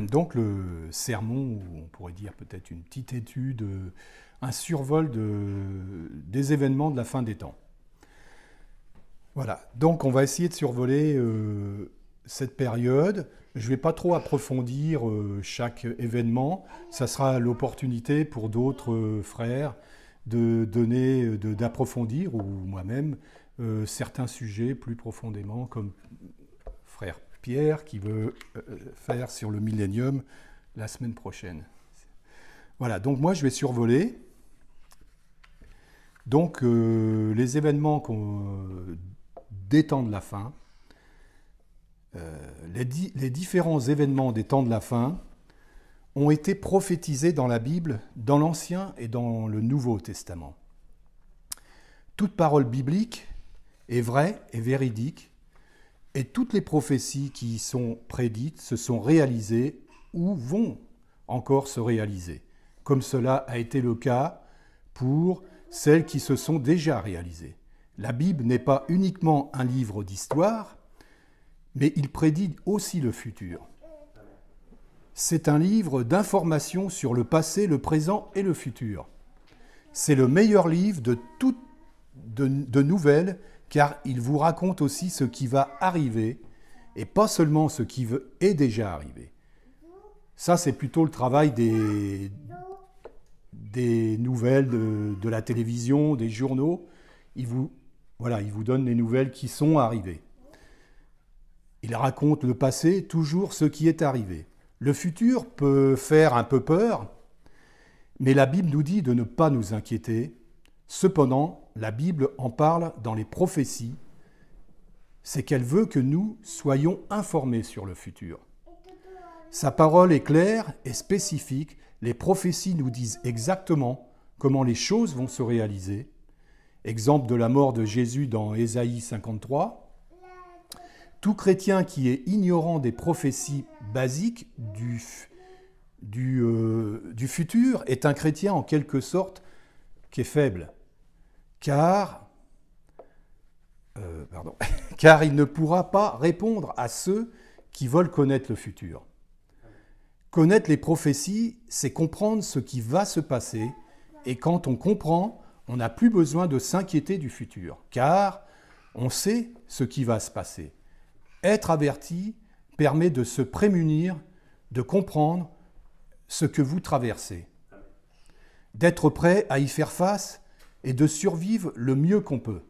Donc le sermon, ou on pourrait dire peut-être une petite étude, euh, un survol des événements de la fin des temps. Voilà, donc on va essayer de survoler euh, cette période. Je ne vais pas trop approfondir euh, chaque événement, ça sera l'opportunité pour d'autres frères de donner, d'approfondir, ou moi-même, certains sujets plus profondément comme frère Pierre qui veut euh, faire sur le millénium la semaine prochaine. Voilà, donc moi je vais survoler donc euh, les événements des temps de la fin, euh, les, les, différents événements des temps de la fin ont été prophétisés dans la Bible, dans l'Ancien et dans le Nouveau Testament. Toute parole biblique est vraie et véridique et toutes les prophéties qui y sont prédites se sont réalisées ou vont encore se réaliser, comme cela a été le cas pour celles qui se sont déjà réalisées. La Bible n'est pas uniquement un livre d'histoire, mais il prédit aussi le futur. C'est un livre d'informations sur le passé, le présent et le futur. C'est le meilleur livre de toutes de nouvelles car il vous raconte aussi ce qui va arriver et pas seulement ce qui est déjà arrivé. Ça, c'est plutôt le travail des, des nouvelles de, la télévision, des journaux. Il vous, voilà, il vous donne les nouvelles qui sont arrivées. Il raconte le passé, toujours ce qui est arrivé. Le futur peut faire un peu peur, mais la Bible nous dit de ne pas nous inquiéter Cependant, la Bible en parle dans les prophéties, c'est qu'elle veut que nous soyons informés sur le futur. Sa parole est claire et spécifique, les prophéties nous disent exactement comment les choses vont se réaliser. Exemple de la mort de Jésus dans Ésaïe 53. Tout chrétien qui est ignorant des prophéties basiques du, euh, du futur est un chrétien en quelque sorte qui est faible, car, euh, car il ne pourra pas répondre à ceux qui veulent connaître le futur. Connaître les prophéties, c'est comprendre ce qui va se passer, et quand on comprend, on n'a plus besoin de s'inquiéter du futur, car on sait ce qui va se passer. Être averti permet de se prémunir, de comprendre ce que vous traversez d'être prêt à y faire face et de survivre le mieux qu'on peut.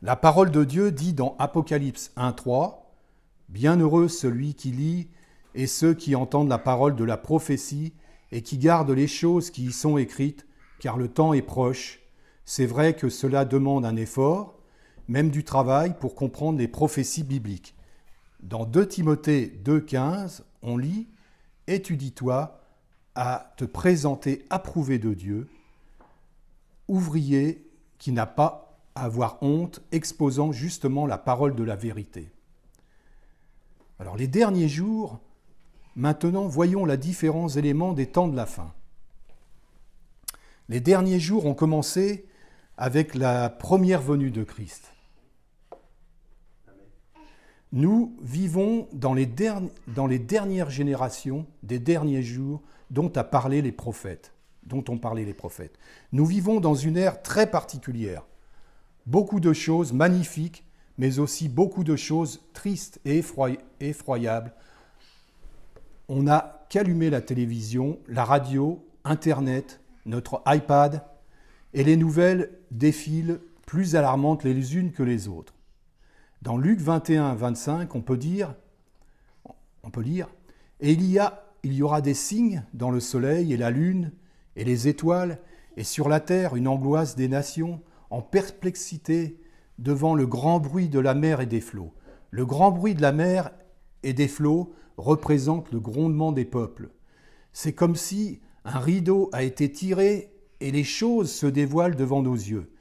La parole de Dieu dit dans Apocalypse 1.3, Bienheureux celui qui lit et ceux qui entendent la parole de la prophétie et qui gardent les choses qui y sont écrites, car le temps est proche. C'est vrai que cela demande un effort, même du travail, pour comprendre les prophéties bibliques. Dans 2 Timothée 2.15, on lit ⁇ Étudie-toi à te présenter approuvé de Dieu, ouvrier qui n'a pas à avoir honte, exposant justement la parole de la vérité. Alors les derniers jours, maintenant voyons les différents éléments des temps de la fin. Les derniers jours ont commencé avec la première venue de Christ. Nous vivons dans les, dernières générations des derniers jours dont a parlé les prophètes, dont ont parlé les prophètes. Nous vivons dans une ère très particulière. Beaucoup de choses magnifiques, mais aussi beaucoup de choses tristes et effroyables. On n'a qu'allumé la télévision, la radio, Internet, notre iPad, et les nouvelles défilent plus alarmantes les unes que les autres. Dans Luc 21, 25, on peut dire, on peut lire, et il y a, il y aura des signes dans le soleil et la lune et les étoiles, et sur la terre une angoisse des nations en perplexité devant le grand bruit de la mer et des flots. Le grand bruit de la mer et des flots représente le grondement des peuples. C'est comme si un rideau a été tiré et les choses se dévoilent devant nos yeux.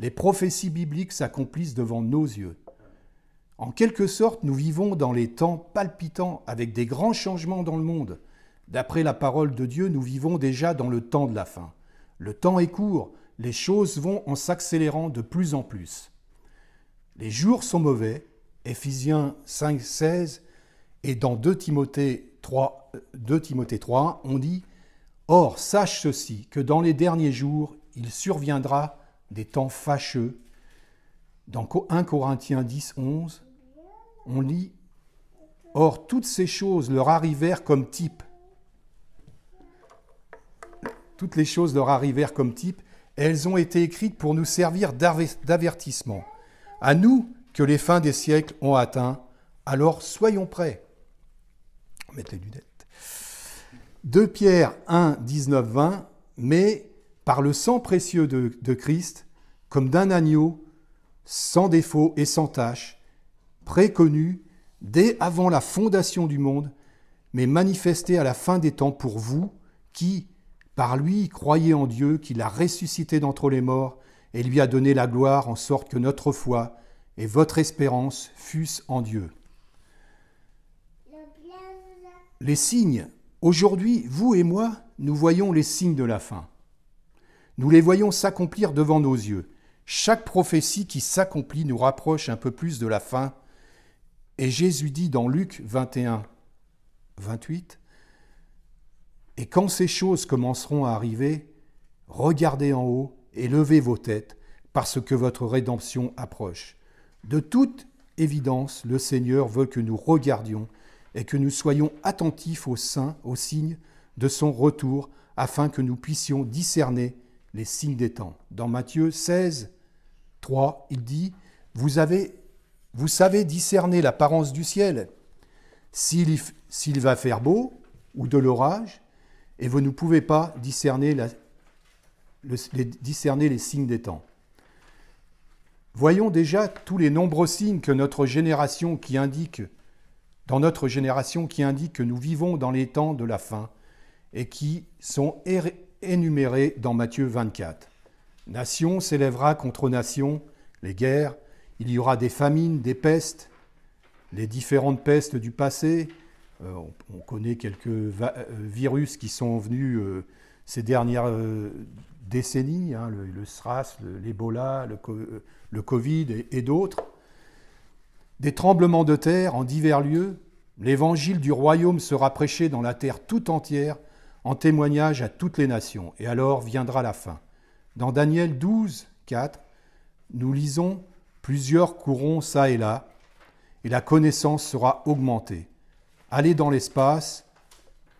Les prophéties bibliques s'accomplissent devant nos yeux. En quelque sorte, nous vivons dans les temps palpitants, avec des grands changements dans le monde. D'après la parole de Dieu, nous vivons déjà dans le temps de la fin. Le temps est court, les choses vont en s'accélérant de plus en plus. Les jours sont mauvais, Ephésiens 5, 16, et dans 2 Timothée 3, 2 euh, Timothée 3 on dit Or, sache ceci, que dans les derniers jours, il surviendra des temps fâcheux, dans 1 Corinthiens 10, 11, on lit Or, toutes ces choses leur arrivèrent comme type. Toutes les choses leur arrivèrent comme type. Elles ont été écrites pour nous servir d'avertissement. À nous que les fins des siècles ont atteint, alors soyons prêts. Mettez les lunettes. 2 Pierre 1, 19, 20. Mais par le sang précieux de Christ, comme d'un agneau, sans défaut et sans tache, préconnu dès avant la fondation du monde, mais manifesté à la fin des temps pour vous, qui, par lui, croyez en Dieu qui l'a ressuscité d'entre les morts et lui a donné la gloire en sorte que notre foi et votre espérance fussent en Dieu. Les signes. Aujourd'hui, vous et moi, nous voyons les signes de la fin. Nous les voyons s'accomplir devant nos yeux. Chaque prophétie qui s'accomplit nous rapproche un peu plus de la fin. Et Jésus dit dans Luc 21, 28, Et quand ces choses commenceront à arriver, regardez en haut et levez vos têtes, parce que votre rédemption approche. De toute évidence, le Seigneur veut que nous regardions et que nous soyons attentifs aux aux signes de son retour, afin que nous puissions discerner les signes des temps. Dans Matthieu 16, 3, il dit, vous, avez, vous savez discerner l'apparence du ciel, s'il va faire beau ou de l'orage, et vous ne pouvez pas discerner, les, discerner les signes des temps. Voyons déjà tous les nombreux signes que notre génération qui indique, dans notre génération qui indique que nous vivons dans les temps de la fin et qui sont énumérés dans Matthieu 24. Nation s'élèvera contre nation, les guerres, il y aura des famines, des pestes, les différentes pestes du passé. Euh, on, connaît quelques euh, virus qui sont venus euh, ces dernières décennies, hein, le, SRAS, l'Ebola, le, Covid et, d'autres. Des tremblements de terre en divers lieux. L'évangile du royaume sera prêché dans la terre tout entière en témoignage à toutes les nations. Et alors viendra la fin. Dans Daniel 12, 4, nous lisons Plusieurs courront ça et là, et la connaissance sera augmentée. Allez dans l'espace,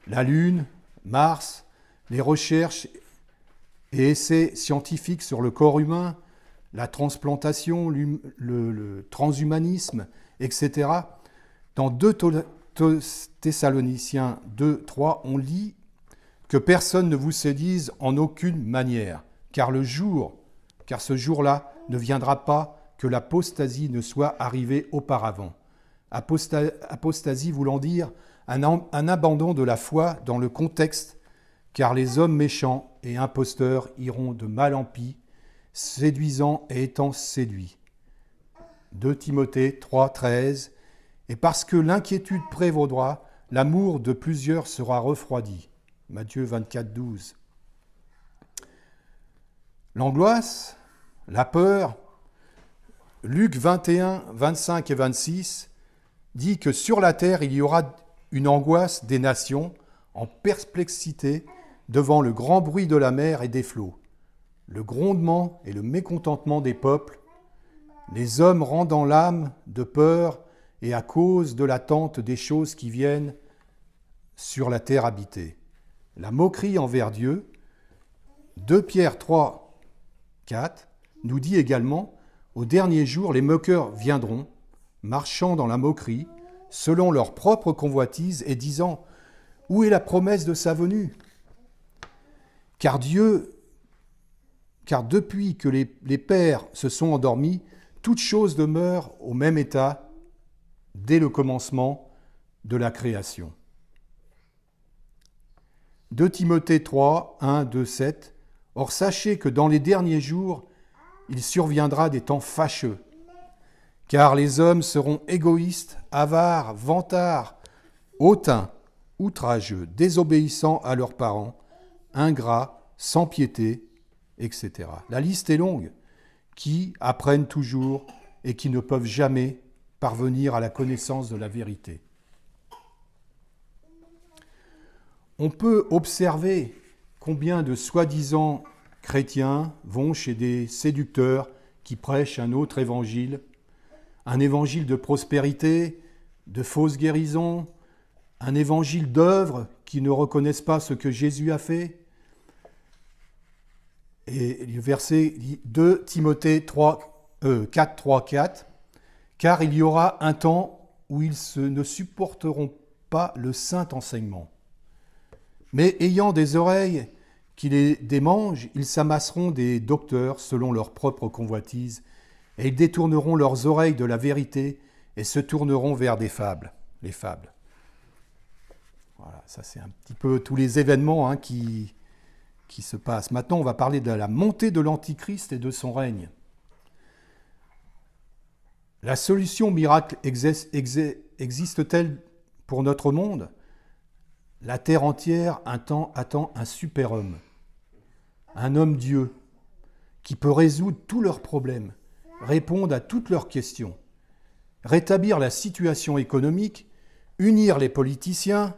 la Lune, Mars, les recherches et essais scientifiques sur le corps humain, la transplantation, le, transhumanisme, etc. Dans 2 Thessaloniciens 2, 3, on lit que personne ne vous séduise en aucune manière car le jour, car ce jour-là ne viendra pas que l'apostasie ne soit arrivée auparavant. Apostasie, voulant dire un, un abandon de la foi dans le contexte, car les hommes méchants et imposteurs iront de mal en pis, séduisant et étant séduits. 2 Timothée 3, 13 Et parce que l'inquiétude prévaudra, l'amour de plusieurs sera refroidi. Matthieu 24, 12. L'angoisse, la peur, Luc 21, 25 et 26 dit que sur la terre, il y aura une angoisse des nations en perplexité devant le grand bruit de la mer et des flots, le grondement et le mécontentement des peuples, les hommes rendant l'âme de peur et à cause de l'attente des choses qui viennent sur la terre habitée. La moquerie envers Dieu, 2 Pierre 3, 4 nous dit également Au dernier jour, les moqueurs viendront, marchant dans la moquerie, selon leur propre convoitise, et disant Où est la promesse de sa venue Car Dieu, car depuis que les, pères se sont endormis, toutes choses demeurent au même état dès le commencement de la création. 2 Timothée 3, 1, 2, 7 Or sachez que dans les derniers jours, il surviendra des temps fâcheux, car les hommes seront égoïstes, avares, vantards, hautains, outrageux, désobéissants à leurs parents, ingrats, sans piété, etc. La liste est longue, qui apprennent toujours et qui ne peuvent jamais parvenir à la connaissance de la vérité. On peut observer Combien de soi-disant chrétiens vont chez des séducteurs qui prêchent un autre évangile Un évangile de prospérité, de fausses guérison, un évangile d'œuvre qui ne reconnaissent pas ce que Jésus a fait Et le verset 2 Timothée 3, 4, 3, 4 Car il y aura un temps où ils ne supporteront pas le saint enseignement. Mais ayant des oreilles qui les démangent, ils s'amasseront des docteurs selon leur propre convoitises, et ils détourneront leurs oreilles de la vérité et se tourneront vers des fables, les fables. Voilà, ça c'est un petit peu tous les événements hein, qui, qui se passent. Maintenant, on va parler de la montée de l'Antichrist et de son règne. La solution miracle existe-t-elle pour notre monde la terre entière un temps attend un super-homme, un homme-dieu, qui peut résoudre tous leurs problèmes, répondre à toutes leurs questions, rétablir la situation économique, unir les politiciens,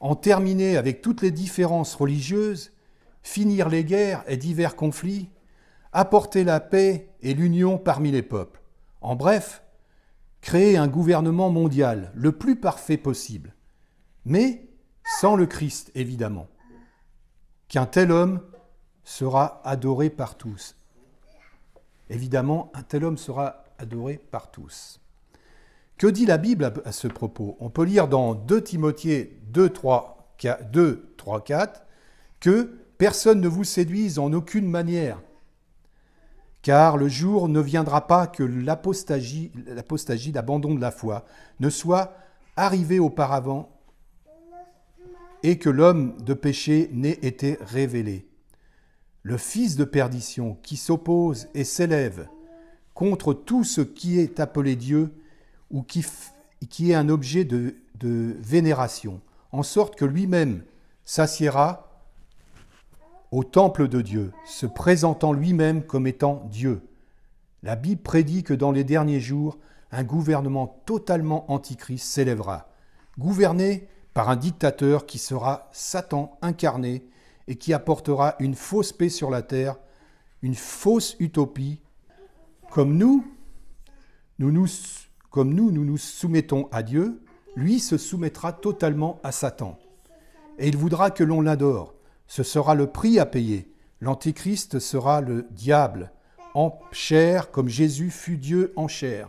en terminer avec toutes les différences religieuses, finir les guerres et divers conflits, apporter la paix et l'union parmi les peuples. En bref, créer un gouvernement mondial le plus parfait possible. Mais sans le Christ évidemment, qu'un tel homme sera adoré par tous. Évidemment, un tel homme sera adoré par tous. Que dit la Bible à ce propos On peut lire dans 2 Timothée 2, 3, 2, 4 que personne ne vous séduise en aucune manière, car le jour ne viendra pas que l'apostasie, l'abandon de la foi, ne soit arrivé auparavant et que l'homme de péché n'ait été révélé. Le fils de perdition qui s'oppose et s'élève contre tout ce qui est appelé Dieu ou qui, qui est un objet de, vénération, en sorte que lui-même s'assiera au temple de Dieu, se présentant lui-même comme étant Dieu. La Bible prédit que dans les derniers jours, un gouvernement totalement antichrist s'élèvera, gouverné par un dictateur qui sera Satan incarné et qui apportera une fausse paix sur la terre, une fausse utopie. Comme nous, nous nous, comme nous, nous nous soumettons à Dieu, lui se soumettra totalement à Satan. Et il voudra que l'on l'adore. Ce sera le prix à payer. L'Antichrist sera le diable, en chair comme Jésus fut Dieu en chair.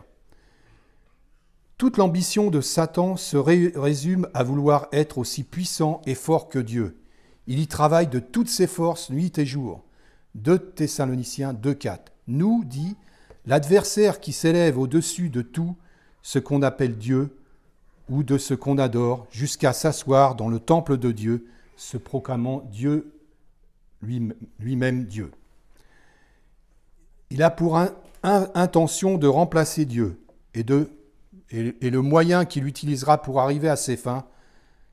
Toute l'ambition de Satan se résume à vouloir être aussi puissant et fort que Dieu. Il y travaille de toutes ses forces nuit et jour. 2 Thessaloniciens 2.4 nous dit l'adversaire qui s'élève au-dessus de tout ce qu'on appelle Dieu ou de ce qu'on adore jusqu'à s'asseoir dans le temple de Dieu, se proclamant Dieu lui-même Dieu. Il a pour intention de remplacer Dieu et de et, le moyen qu'il utilisera pour arriver à ses fins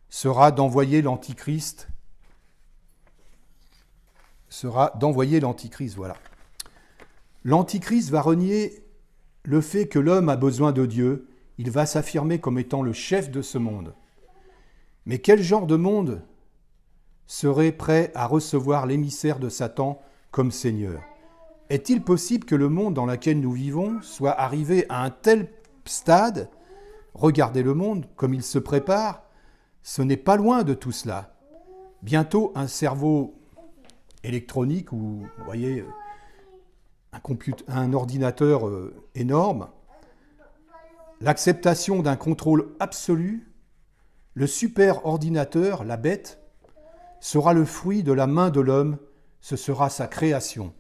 sera d'envoyer l'Antichrist, sera d'envoyer l'Antichrist, voilà. L'Antichrist va renier le fait que l'homme a besoin de Dieu, il va s'affirmer comme étant le chef de ce monde. Mais quel genre de monde serait prêt à recevoir l'émissaire de Satan comme Seigneur Est-il possible que le monde dans lequel nous vivons soit arrivé à un tel stade, regardez le monde, comme il se prépare, ce n'est pas loin de tout cela. Bientôt, un cerveau électronique ou, voyez, un, un ordinateur euh, énorme, l'acceptation d'un contrôle absolu, le super ordinateur, la bête, sera le fruit de la main de l'homme, ce sera sa création.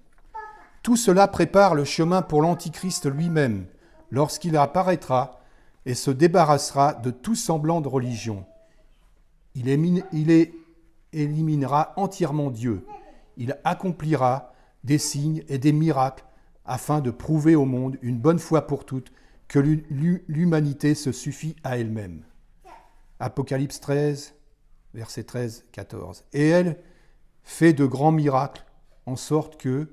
Tout cela prépare le chemin pour l'Antichrist lui-même, lorsqu'il apparaîtra et se débarrassera de tout semblant de religion. Il, éliminera entièrement Dieu. Il accomplira des signes et des miracles afin de prouver au monde une bonne fois pour toutes que l'humanité se suffit à elle-même. Apocalypse 13, versets 13, 14. Et elle fait de grands miracles en sorte que,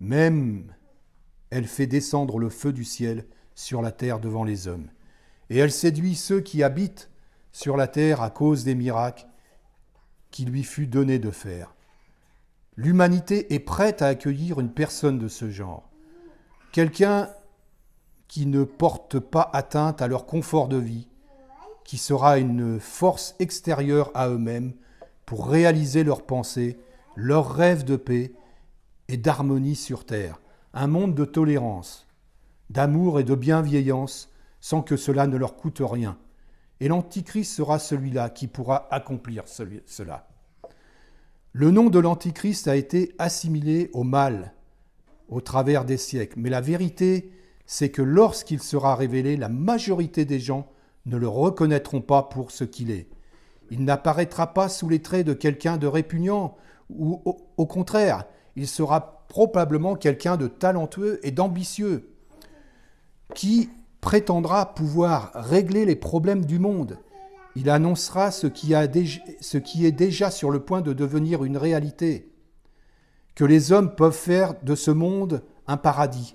même elle fait descendre le feu du ciel sur la terre devant les hommes. Et elle séduit ceux qui habitent sur la terre à cause des miracles qui lui fut donné de faire. L'humanité est prête à accueillir une personne de ce genre. Quelqu'un qui ne porte pas atteinte à leur confort de vie, qui sera une force extérieure à eux-mêmes pour réaliser leurs pensées, leurs rêves de paix et d'harmonie sur terre un monde de tolérance, d'amour et de bienveillance, sans que cela ne leur coûte rien. Et l'Antichrist sera celui-là qui pourra accomplir cela. Le nom de l'Antichrist a été assimilé au mal au travers des siècles, mais la vérité, c'est que lorsqu'il sera révélé, la majorité des gens ne le reconnaîtront pas pour ce qu'il est. Il n'apparaîtra pas sous les traits de quelqu'un de répugnant, ou au, contraire, il sera probablement quelqu'un de talentueux et d'ambitieux, qui prétendra pouvoir régler les problèmes du monde. Il annoncera ce qui, a ce qui est déjà sur le point de devenir une réalité, que les hommes peuvent faire de ce monde un paradis,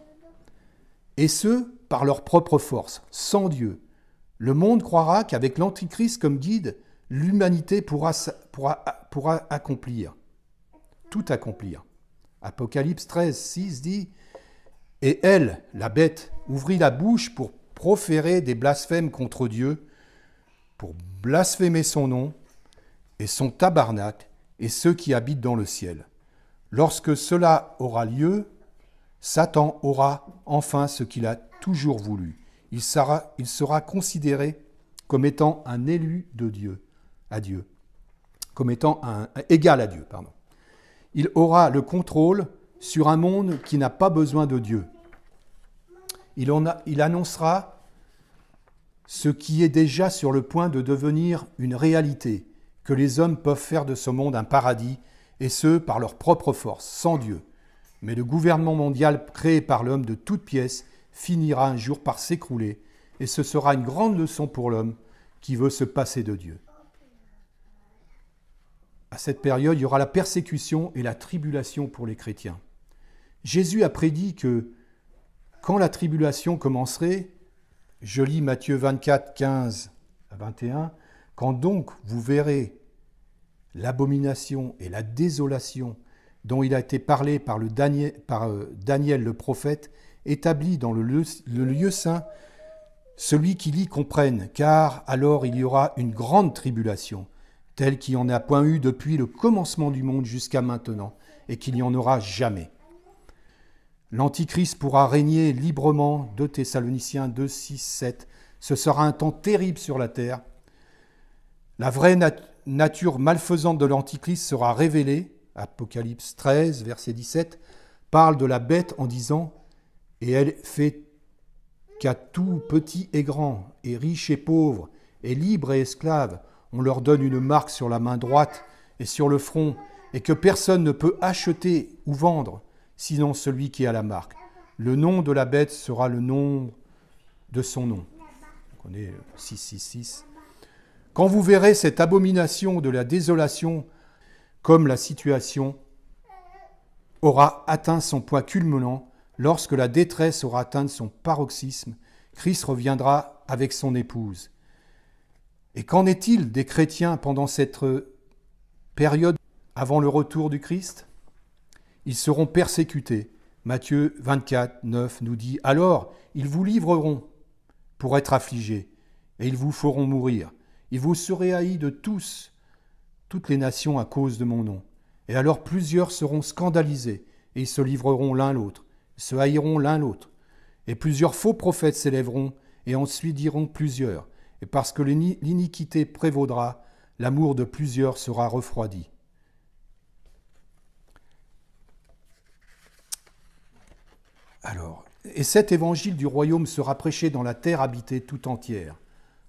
et ce, par leur propre force, sans Dieu. Le monde croira qu'avec l'Antichrist comme guide, l'humanité pourra, pourra, pourra accomplir, tout accomplir. Apocalypse 13, 6 dit Et elle, la bête, ouvrit la bouche pour proférer des blasphèmes contre Dieu, pour blasphémer son nom et son tabernacle et ceux qui habitent dans le ciel. Lorsque cela aura lieu, Satan aura enfin ce qu'il a toujours voulu. Il sera, il sera considéré comme étant un élu de Dieu, à Dieu, comme étant un, égal à Dieu, pardon il aura le contrôle sur un monde qui n'a pas besoin de Dieu. Il, en a, il annoncera ce qui est déjà sur le point de devenir une réalité, que les hommes peuvent faire de ce monde un paradis, et ce, par leur propre force, sans Dieu. Mais le gouvernement mondial créé par l'homme de toutes pièces finira un jour par s'écrouler, et ce sera une grande leçon pour l'homme qui veut se passer de Dieu. À cette période, il y aura la persécution et la tribulation pour les chrétiens. Jésus a prédit que quand la tribulation commencerait, je lis Matthieu 24, 15 à 21, quand donc vous verrez l'abomination et la désolation dont il a été parlé par, le Daniel, euh, le prophète, établi dans le lieu, le lieu saint, celui qui l'y comprenne, car alors il y aura une grande tribulation, tel qu'il n'y en a point eu depuis le commencement du monde jusqu'à maintenant, et qu'il n'y en aura jamais. L'Antichrist pourra régner librement, 2 Thessaloniciens 2, 6, 7. Ce sera un temps terrible sur la terre. La vraie nature malfaisante de l'Antichrist sera révélée, Apocalypse 13, verset 17, parle de la bête en disant Et elle fait qu'à tout petit et grand, et riche et pauvre, et libre et esclave, on leur donne une marque sur la main droite et sur le front, et que personne ne peut acheter ou vendre, sinon celui qui a la marque. Le nom de la bête sera le nom de son nom. On est 666. Euh, Quand vous verrez cette abomination de la désolation, comme la situation aura atteint son point culminant, lorsque la détresse aura atteint son paroxysme, Christ reviendra avec son épouse. Et qu'en est-il des chrétiens pendant cette euh, période avant le retour du Christ Ils seront persécutés. Matthieu 24, 9 nous dit Alors, ils vous livreront pour être affligés, et ils vous feront mourir. Ils vous serez haïs de tous, toutes les nations à cause de mon nom. Et alors plusieurs seront scandalisés, et ils se livreront l'un l'autre, se haïront l'un l'autre. Et plusieurs faux prophètes s'élèveront, et ensuite diront plusieurs et parce que l'iniquité prévaudra, l'amour de plusieurs sera refroidi. Alors, et cet évangile du royaume sera prêché dans la terre habitée tout entière,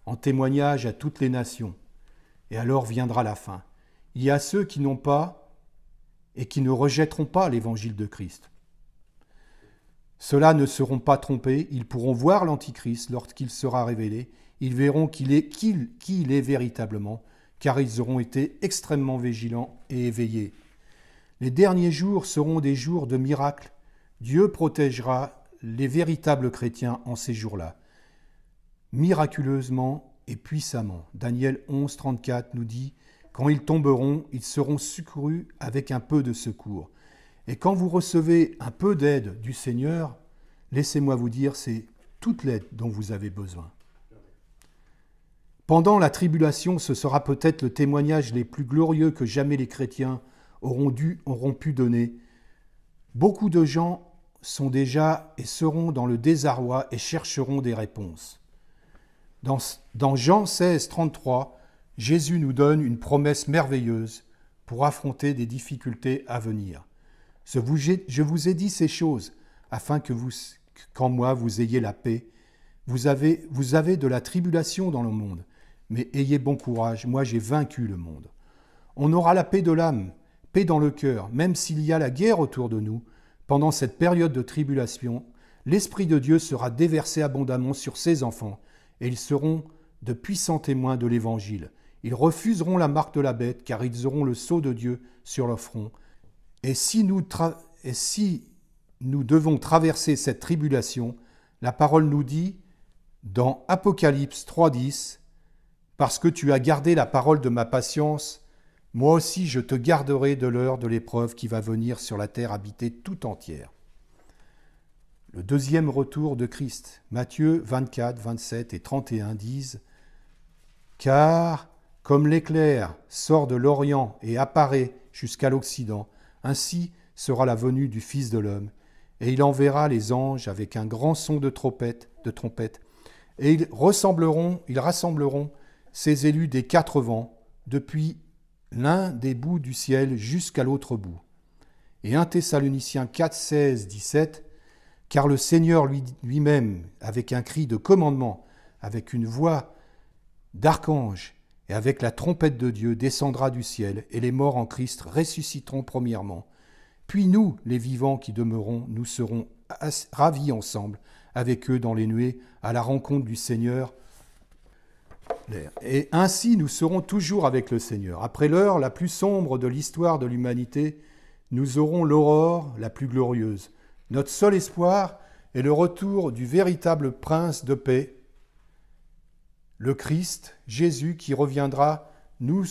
en témoignage à toutes les nations. Et alors viendra la fin. Il y a ceux qui n'ont pas et qui ne rejetteront pas l'évangile de Christ. Ceux-là ne seront pas trompés, ils pourront voir l'Antichrist lorsqu'il sera révélé, ils verront qu'il est, qui, il est véritablement, car ils auront été extrêmement vigilants et éveillés. Les derniers jours seront des jours de miracles. Dieu protégera les véritables chrétiens en ces jours-là, miraculeusement et puissamment. Daniel 11, 34 nous dit Quand ils tomberont, ils seront secourus avec un peu de secours. Et quand vous recevez un peu d'aide du Seigneur, laissez-moi vous dire, c'est toute l'aide dont vous avez besoin. Pendant la tribulation, ce sera peut-être le témoignage les plus glorieux que jamais les chrétiens auront dû, auront pu donner. Beaucoup de gens sont déjà et seront dans le désarroi et chercheront des réponses. Dans, Jean 16, 33, Jésus nous donne une promesse merveilleuse pour affronter des difficultés à venir. Je vous, ai dit ces choses afin que vous, qu'en moi vous ayez la paix. Vous avez, vous avez de la tribulation dans le monde, mais ayez bon courage, moi j'ai vaincu le monde. On aura la paix de l'âme, paix dans le cœur, même s'il y a la guerre autour de nous. Pendant cette période de tribulation, l'Esprit de Dieu sera déversé abondamment sur ses enfants, et ils seront de puissants témoins de l'Évangile. Ils refuseront la marque de la bête, car ils auront le sceau de Dieu sur leur front. Et si nous, et si nous devons traverser cette tribulation, la parole nous dit, dans Apocalypse 3.10, parce que tu as gardé la parole de ma patience, moi aussi je te garderai de l'heure de l'épreuve qui va venir sur la terre habitée tout entière. Le deuxième retour de Christ, Matthieu 24, 27 et 31 disent Car comme l'éclair sort de l'Orient et apparaît jusqu'à l'Occident, ainsi sera la venue du Fils de l'homme, et il enverra les anges avec un grand son de trompette, de trompette et ils, ressembleront, ils rassembleront ses élus des quatre vents, depuis l'un des bouts du ciel jusqu'à l'autre bout. Et 1 Thessaloniciens 4, 16, 17, Car le Seigneur lui-même, avec un cri de commandement, avec une voix d'archange et avec la trompette de Dieu, descendra du ciel, et les morts en Christ ressusciteront premièrement. Puis nous, les vivants qui demeurons, nous serons ravis ensemble avec eux dans les nuées à la rencontre du Seigneur et ainsi nous serons toujours avec le Seigneur. Après l'heure la plus sombre de l'histoire de l'humanité, nous aurons l'aurore la plus glorieuse. Notre seul espoir est le retour du véritable prince de paix, le Christ, Jésus, qui reviendra nous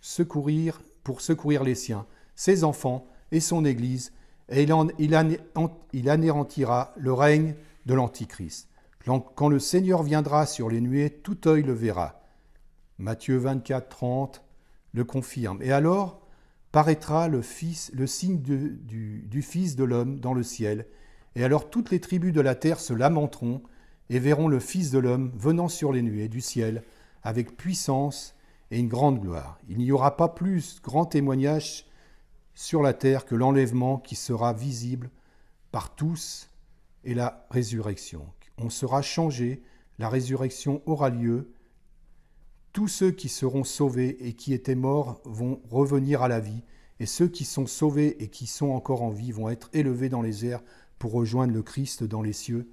secourir pour secourir les siens, ses enfants et son Église, et il, il anéantira le règne de l'Antichrist. Quand le Seigneur viendra sur les nuées, tout œil le verra. Matthieu 24, 30 le confirme. Et alors paraîtra le, fils, le signe du, du Fils de l'homme dans le ciel, et alors toutes les tribus de la terre se lamenteront et verront le Fils de l'homme venant sur les nuées du ciel avec puissance et une grande gloire. Il n'y aura pas plus grand témoignage sur la terre que l'enlèvement qui sera visible par tous et la résurrection. On sera changé, la résurrection aura lieu, tous ceux qui seront sauvés et qui étaient morts vont revenir à la vie, et ceux qui sont sauvés et qui sont encore en vie vont être élevés dans les airs pour rejoindre le Christ dans les cieux.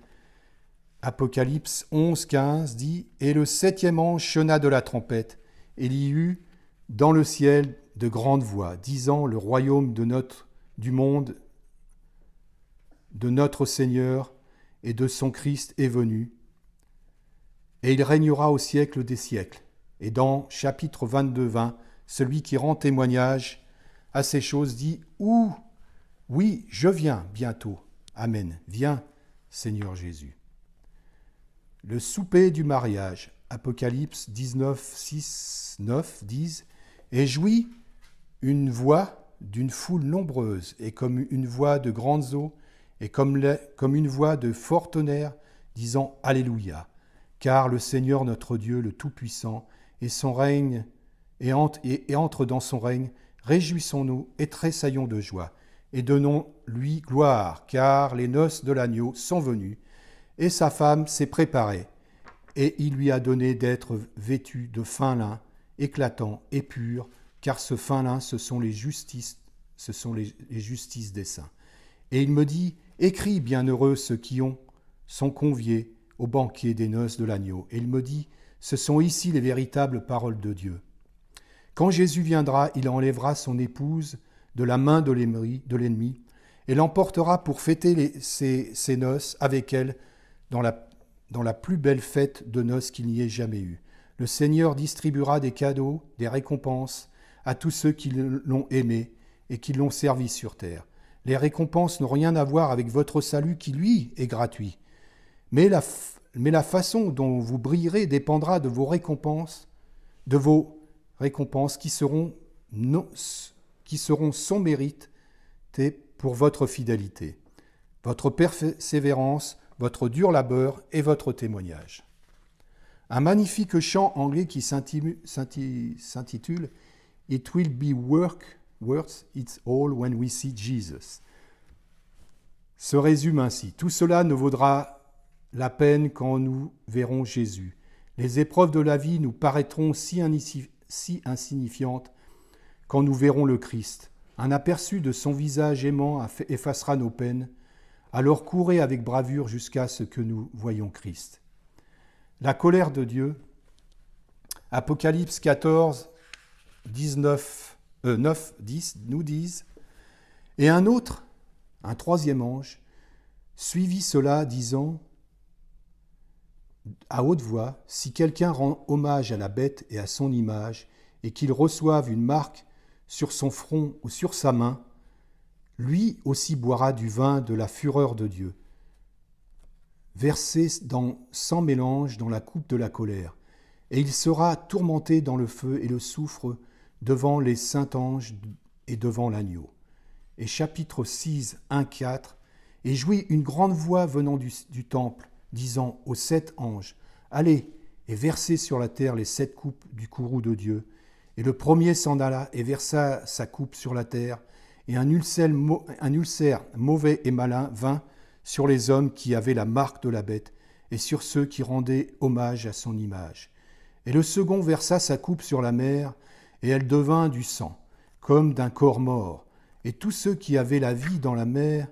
Apocalypse 11, 15 dit Et le septième ange chena de la trompette, et il y eut dans le ciel de grandes voix, disant Le royaume de notre, du monde, de notre Seigneur et de son Christ est venu, et il régnera au siècle des siècles. Et dans chapitre 22, 20, celui qui rend témoignage à ces choses dit Où Oui, je viens bientôt. Amen. Viens, Seigneur Jésus. Le souper du mariage, Apocalypse 19, 6, 9, disent Et jouit une voix d'une foule nombreuse, et comme une voix de grandes eaux, et comme, comme une voix de fort tonnerre, disant Alléluia, car le Seigneur notre Dieu, le Tout-Puissant, et son règne et entre, dans son règne, réjouissons-nous et tressaillons de joie, et donnons-lui gloire, car les noces de l'agneau sont venues, et sa femme s'est préparée, et il lui a donné d'être vêtue de fin lin, éclatant et pur, car ce fin lin, ce sont les justices, ce sont les justices des saints. Et il me dit, écris bienheureux ceux qui ont, sont conviés au banquier des noces de l'agneau. Et il me dit, ce sont ici les véritables paroles de Dieu. Quand Jésus viendra, il enlèvera son épouse de la main de l'ennemi et l'emportera pour fêter ses, noces avec elle dans la, dans la plus belle fête de noces qu'il n'y ait jamais eue. Le Seigneur distribuera des cadeaux, des récompenses à tous ceux qui l'ont aimé et qui l'ont servi sur terre. Les récompenses n'ont rien à voir avec votre salut qui, lui, est gratuit. Mais la, mais la façon dont vous brillerez dépendra de vos récompenses, de vos récompenses qui seront, qui seront sans mérite pour votre fidélité, votre persévérance, votre dur labeur et votre témoignage. Un magnifique chant anglais qui s'intitule It will be work, worth it all when we see Jesus se résume ainsi. Tout cela ne vaudra la peine quand nous verrons Jésus. Les épreuves de la vie nous paraîtront si, insignifiantes quand nous verrons le Christ. Un aperçu de son visage aimant effacera nos peines. Alors courez avec bravure jusqu'à ce que nous voyons Christ. La colère de Dieu, Apocalypse 14, 9, 10 nous disent Et un autre, un troisième ange, suivit cela, disant à haute voix, si quelqu'un rend hommage à la bête et à son image, et qu'il reçoive une marque sur son front ou sur sa main, lui aussi boira du vin de la fureur de Dieu, versé dans, sans mélange dans la coupe de la colère, et il sera tourmenté dans le feu et le soufre devant les saints anges et devant l'agneau. Et chapitre 6, 1, 4, et jouit une grande voix venant du temple disant aux sept anges, Allez et versez sur la terre les sept coupes du courroux de Dieu. Et le premier s'en alla et versa sa coupe sur la terre, et un ulcère, mauvais et malin vint sur les hommes qui avaient la marque de la bête, et sur ceux qui rendaient hommage à son image. Et le second versa sa coupe sur la mer, et elle devint du sang, comme d'un corps mort, et tous ceux qui avaient la vie dans la mer,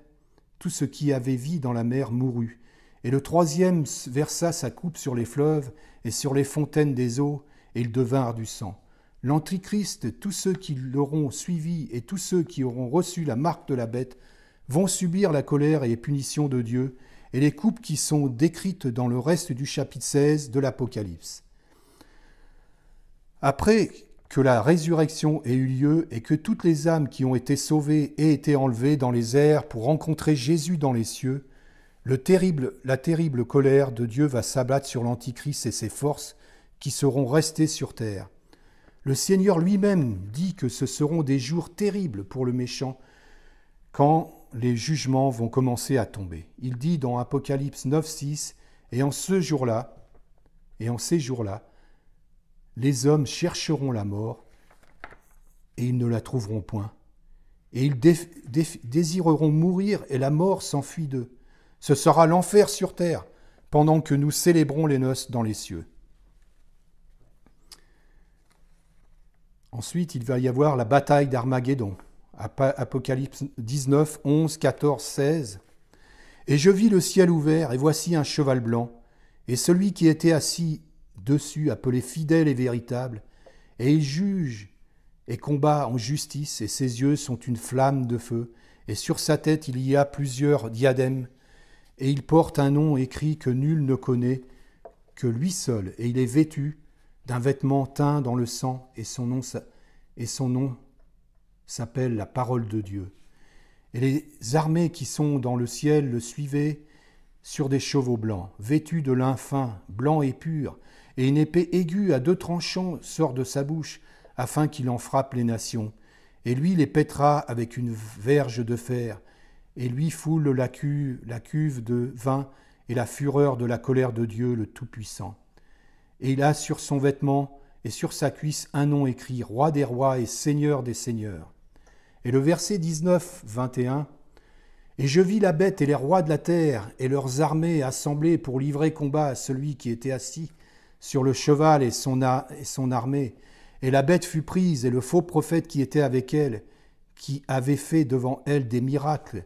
tous ceux qui avaient vie dans la mer mourut. Et le troisième versa sa coupe sur les fleuves et sur les fontaines des eaux, et ils devinrent du sang. L'Antichrist, tous ceux qui l'auront suivi et tous ceux qui auront reçu la marque de la bête, vont subir la colère et les punitions de Dieu, et les coupes qui sont décrites dans le reste du chapitre 16 de l'Apocalypse. Après que la résurrection ait eu lieu et que toutes les âmes qui ont été sauvées aient été enlevées dans les airs pour rencontrer Jésus dans les cieux, la terrible colère de Dieu va s'abattre sur l'Antichrist et ses forces qui seront restées sur terre. Le Seigneur lui-même dit que ce seront des jours terribles pour le méchant quand les jugements vont commencer à tomber. Il dit dans Apocalypse 9,6 Et en ce jour-là, et en ces jours-là, les hommes chercheront la mort, et ils ne la trouveront point. Et ils désireront mourir, et la mort s'enfuit d'eux. Ce sera l'enfer sur terre, pendant que nous célébrons les noces dans les cieux. Ensuite, il va y avoir la bataille d'Armageddon, Apocalypse 19, 11, 14, 16. Et je vis le ciel ouvert, et voici un cheval blanc, et celui qui était assis dessus, appelé fidèle et véritable, et il juge et combat en justice, et ses yeux sont une flamme de feu, et sur sa tête il y a plusieurs diadèmes, et il porte un nom écrit que nul ne connaît, que lui seul, et il est vêtu d'un vêtement teint dans le sang, et son nom, et son nom s'appelle la parole de Dieu. Et les armées qui sont dans le ciel le suivaient sur des chevaux blancs, vêtus de lin fin, blanc et pur, et une épée aiguë à deux tranchants sort de sa bouche, afin qu'il en frappe les nations. Et lui les pètera avec une verge de fer, et lui foule la cuve, la cuve de vin et la fureur de la colère de Dieu le Tout-Puissant. Et il a sur son vêtement et sur sa cuisse un nom écrit Roi des rois et Seigneur des seigneurs. Et le verset 19, 21 Et je vis la bête et les rois de la terre et leurs armées assemblées pour livrer combat à celui qui était assis sur le cheval et son, et son armée. Et la bête fut prise et le faux prophète qui était avec elle, qui avait fait devant elle des miracles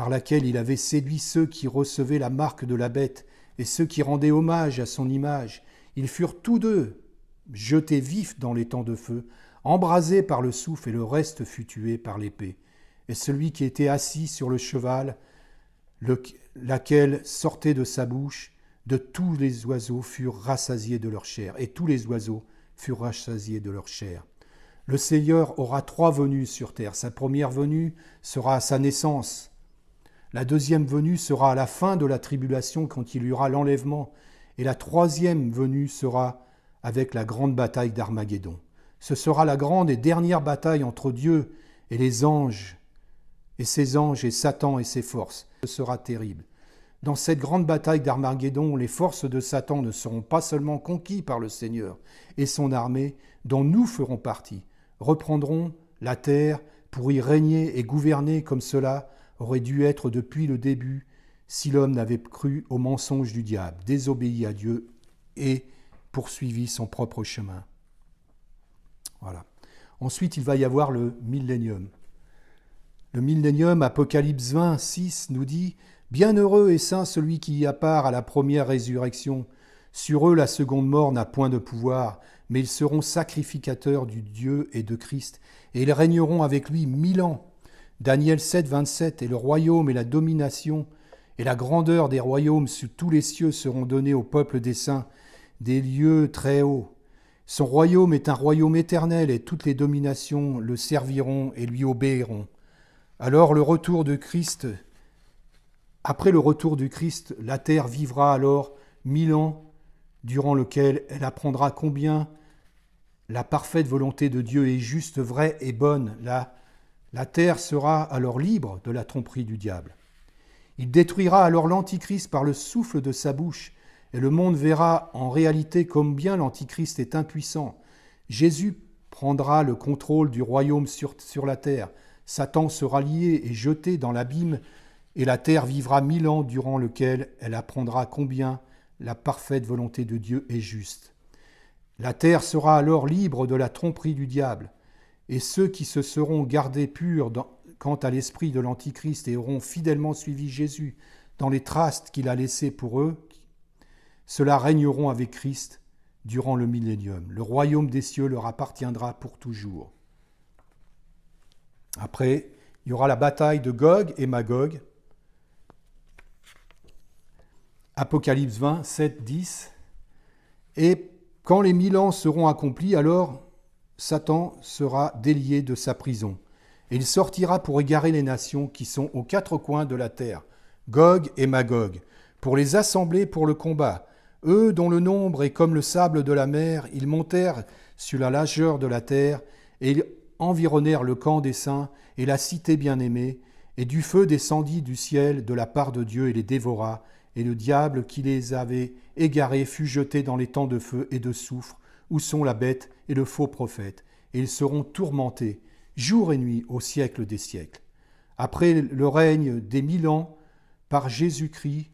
par laquelle il avait séduit ceux qui recevaient la marque de la bête et ceux qui rendaient hommage à son image, ils furent tous deux jetés vifs dans les temps de feu, embrasés par le souffle, et le reste fut tué par l'épée. Et celui qui était assis sur le cheval, laquelle sortait de sa bouche, de tous les oiseaux furent rassasiés de leur chair, et tous les oiseaux furent rassasiés de leur chair. Le Seigneur aura trois venues sur terre. Sa première venue sera à sa naissance, la deuxième venue sera à la fin de la tribulation quand il y aura l'enlèvement, et la troisième venue sera avec la grande bataille d'Armageddon. Ce sera la grande et dernière bataille entre Dieu et les anges, et ses anges et Satan et ses forces. Ce sera terrible. Dans cette grande bataille d'Armageddon, les forces de Satan ne seront pas seulement conquis par le Seigneur et son armée, dont nous ferons partie, reprendront la terre pour y régner et gouverner comme cela aurait dû être depuis le début si l'homme n'avait cru au mensonge du diable, désobéi à Dieu et poursuivi son propre chemin. Voilà. Ensuite, il va y avoir le millénium. Le millénium, Apocalypse 20, 6 nous dit Bienheureux et saint celui qui y a part à la première résurrection. Sur eux, la seconde mort n'a point de pouvoir, mais ils seront sacrificateurs du Dieu et de Christ, et ils régneront avec lui mille ans. Daniel 7, 27, et le royaume et la domination et la grandeur des royaumes sous tous les cieux seront donnés au peuple des saints, des lieux très hauts. Son royaume est un royaume éternel, et toutes les dominations le serviront et lui obéiront. Alors le retour de Christ, après le retour du Christ, la terre vivra alors mille ans, durant lequel elle apprendra combien la parfaite volonté de Dieu est juste, vraie et bonne. La la terre sera alors libre de la tromperie du diable. Il détruira alors l'Antichrist par le souffle de sa bouche, et le monde verra en réalité combien l'Antichrist est impuissant. Jésus prendra le contrôle du royaume sur, sur la terre. Satan sera lié et jeté dans l'abîme, et la terre vivra mille ans durant lequel elle apprendra combien la parfaite volonté de Dieu est juste. La terre sera alors libre de la tromperie du diable et ceux qui se seront gardés purs quant à l'esprit de l'Antichrist et auront fidèlement suivi Jésus dans les traces qu'il a laissées pour eux, ceux-là régneront avec Christ durant le millénium. Le royaume des cieux leur appartiendra pour toujours. Après, il y aura la bataille de Gog et Magog. Apocalypse 20, 7, 10. Et quand les mille ans seront accomplis, alors Satan sera délié de sa prison, et il sortira pour égarer les nations qui sont aux quatre coins de la terre, Gog et Magog, pour les assembler pour le combat. Eux dont le nombre est comme le sable de la mer, ils montèrent sur la largeur de la terre, et ils environnèrent le camp des saints et la cité bien-aimée, et du feu descendit du ciel de la part de Dieu et les dévora, et le diable qui les avait égarés fut jeté dans les temps de feu et de soufre, où sont la bête et le faux prophète, et ils seront tourmentés jour et nuit au siècle des siècles. Après le règne des mille ans, par Jésus-Christ,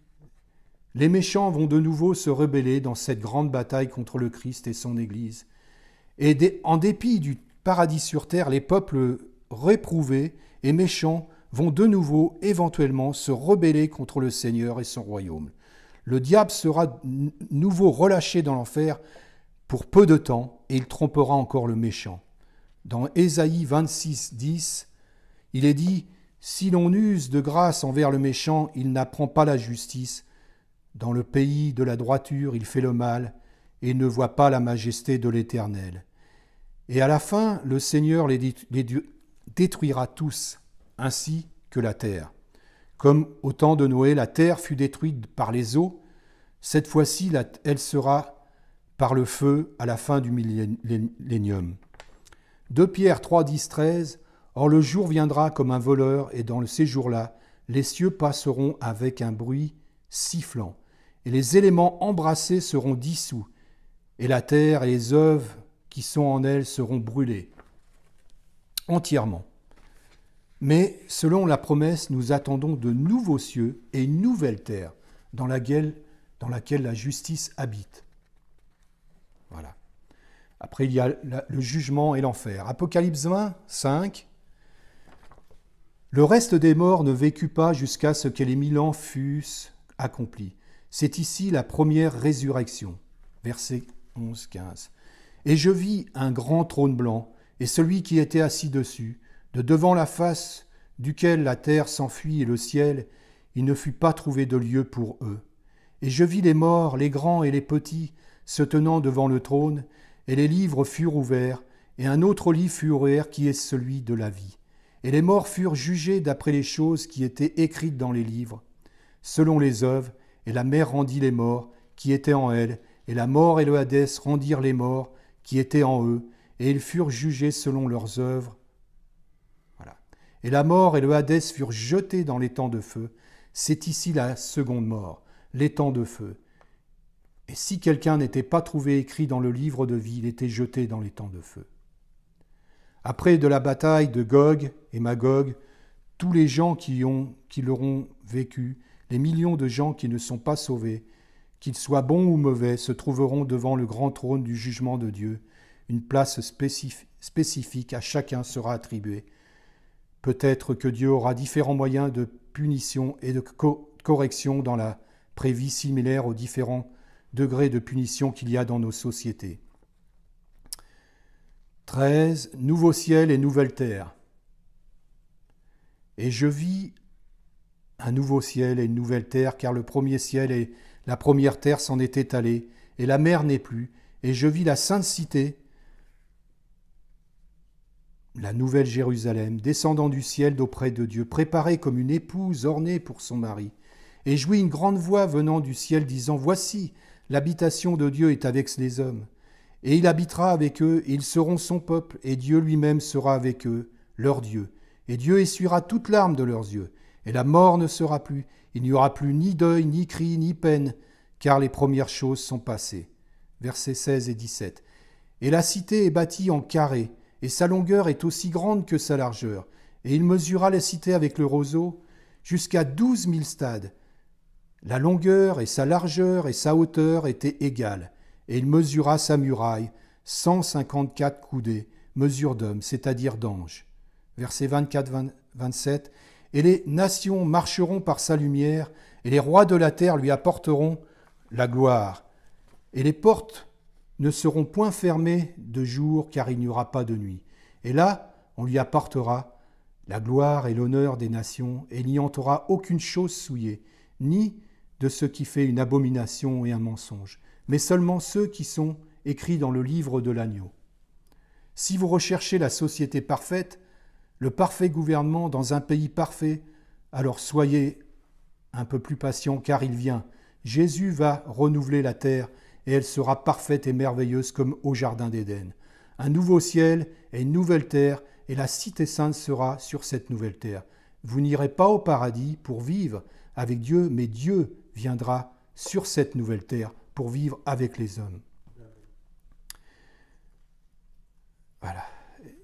les méchants vont de nouveau se rebeller dans cette grande bataille contre le Christ et son Église. Et en dépit du paradis sur terre, les peuples réprouvés et méchants vont de nouveau éventuellement se rebeller contre le Seigneur et son royaume. Le diable sera nouveau relâché dans l'enfer pour peu de temps, et il trompera encore le méchant. Dans Ésaïe 26, 10, il est dit Si l'on use de grâce envers le méchant, il n'apprend pas la justice. Dans le pays de la droiture, il fait le mal et ne voit pas la majesté de l'Éternel. Et à la fin, le Seigneur les, détruira tous, ainsi que la terre. Comme au temps de Noé, la terre fut détruite par les eaux, cette fois-ci elle sera par le feu à la fin du millénium. Deux Pierre 3, 10, 13 Or le jour viendra comme un voleur, et dans le séjour là les cieux passeront avec un bruit sifflant, et les éléments embrassés seront dissous, et la terre et les œuvres qui sont en elle seront brûlées entièrement. Mais selon la promesse, nous attendons de nouveaux cieux et une nouvelle terre dans dans laquelle la justice habite. Après, il y a le jugement et l'enfer. Apocalypse 20, 5. Le reste des morts ne vécut pas jusqu'à ce que les mille ans fussent accomplis. C'est ici la première résurrection. Verset 11, 15. Et je vis un grand trône blanc, et celui qui était assis dessus, de devant la face duquel la terre s'enfuit et le ciel, il ne fut pas trouvé de lieu pour eux. Et je vis les morts, les grands et les petits, se tenant devant le trône, et les livres furent ouverts, et un autre livre fut ouvert qui est celui de la vie. Et les morts furent jugés d'après les choses qui étaient écrites dans les livres, selon les œuvres, et la mer rendit les morts qui étaient en elle, et la mort et le Hadès rendirent les morts qui étaient en eux, et ils furent jugés selon leurs œuvres. Voilà. Et la mort et le Hadès furent jetés dans les temps de feu. C'est ici la seconde mort, les temps de feu. Et si quelqu'un n'était pas trouvé écrit dans le livre de vie, il était jeté dans les temps de feu. Après de la bataille de Gog et Magog, tous les gens qui, ont, l'auront vécu, les millions de gens qui ne sont pas sauvés, qu'ils soient bons ou mauvais, se trouveront devant le grand trône du jugement de Dieu. Une place spécifique à chacun sera attribuée. Peut-être que Dieu aura différents moyens de punition et de correction dans la prévie similaire aux différents degré de punition qu'il y a dans nos sociétés. 13. Nouveau ciel et nouvelle terre. Et je vis un nouveau ciel et une nouvelle terre, car le premier ciel et la première terre s'en étaient allés, et la mer n'est plus, et je vis la sainte cité, la nouvelle Jérusalem, descendant du ciel d'auprès de Dieu, préparée comme une épouse ornée pour son mari. Et jouit une grande voix venant du ciel disant, Voici, L'habitation de Dieu est avec les hommes. Et il habitera avec eux, et ils seront son peuple, et Dieu lui-même sera avec eux, leur Dieu. Et Dieu essuiera toute larme de leurs yeux, et la mort ne sera plus, il n'y aura plus ni deuil, ni cri, ni peine, car les premières choses sont passées. Versets 16 et 17. Et la cité est bâtie en carré, et sa longueur est aussi grande que sa largeur, et il mesura la cité avec le roseau jusqu'à douze mille stades, la longueur et sa largeur et sa hauteur étaient égales, et il mesura sa muraille, 154 coudées, mesure d'homme, c'est-à-dire d'ange. Verset 24-27. Et les nations marcheront par sa lumière, et les rois de la terre lui apporteront la gloire. Et les portes ne seront point fermées de jour, car il n'y aura pas de nuit. Et là, on lui apportera la gloire et l'honneur des nations, et il n'y en aura aucune chose souillée, ni de ce qui fait une abomination et un mensonge, mais seulement ceux qui sont écrits dans le livre de l'agneau. Si vous recherchez la société parfaite, le parfait gouvernement dans un pays parfait, alors soyez un peu plus patient car il vient. Jésus va renouveler la terre et elle sera parfaite et merveilleuse comme au Jardin d'Éden. Un nouveau ciel et une nouvelle terre et la cité sainte sera sur cette nouvelle terre. Vous n'irez pas au paradis pour vivre avec Dieu, mais Dieu viendra sur cette nouvelle terre pour vivre avec les hommes. Voilà.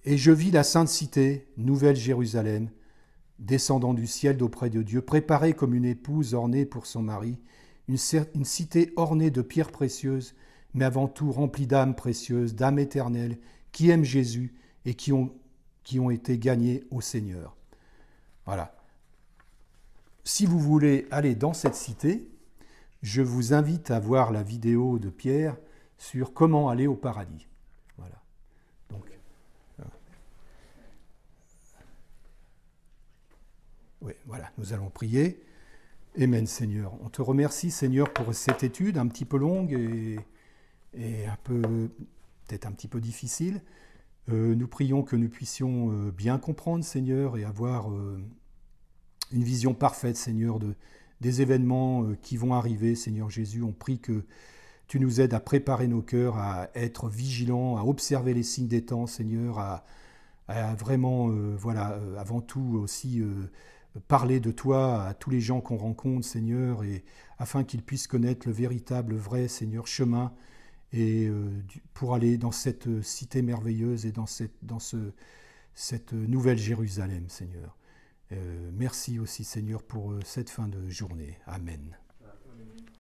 Et je vis la sainte cité, nouvelle Jérusalem, descendant du ciel d'auprès de Dieu, préparée comme une épouse ornée pour son mari, une, cité ornée de pierres précieuses, mais avant tout remplie d'âmes précieuses, d'âmes éternelles, qui aiment Jésus et qui ont, qui ont été gagnées au Seigneur. Voilà si vous voulez aller dans cette cité, je vous invite à voir la vidéo de Pierre sur comment aller au paradis. Voilà. Donc, euh, oui, voilà, nous allons prier. Amen, Seigneur. On te remercie, Seigneur, pour cette étude un petit peu longue et, un peu, peut-être un petit peu difficile. Euh, nous prions que nous puissions euh, bien comprendre, Seigneur, et avoir une vision parfaite, Seigneur, des événements euh, qui vont arriver. Seigneur Jésus, on prie que tu nous aides à préparer nos cœurs, à être vigilants, à observer les signes des temps, Seigneur, à, vraiment, euh, voilà, euh, avant tout aussi parler de toi à tous les gens qu'on rencontre, Seigneur, et afin qu'ils puissent connaître le véritable, vrai, Seigneur, chemin et pour aller dans cette cité merveilleuse et dans, cette, dans ce, cette nouvelle Jérusalem, Seigneur. Euh, merci aussi Seigneur pour euh, cette fin de journée. Amen.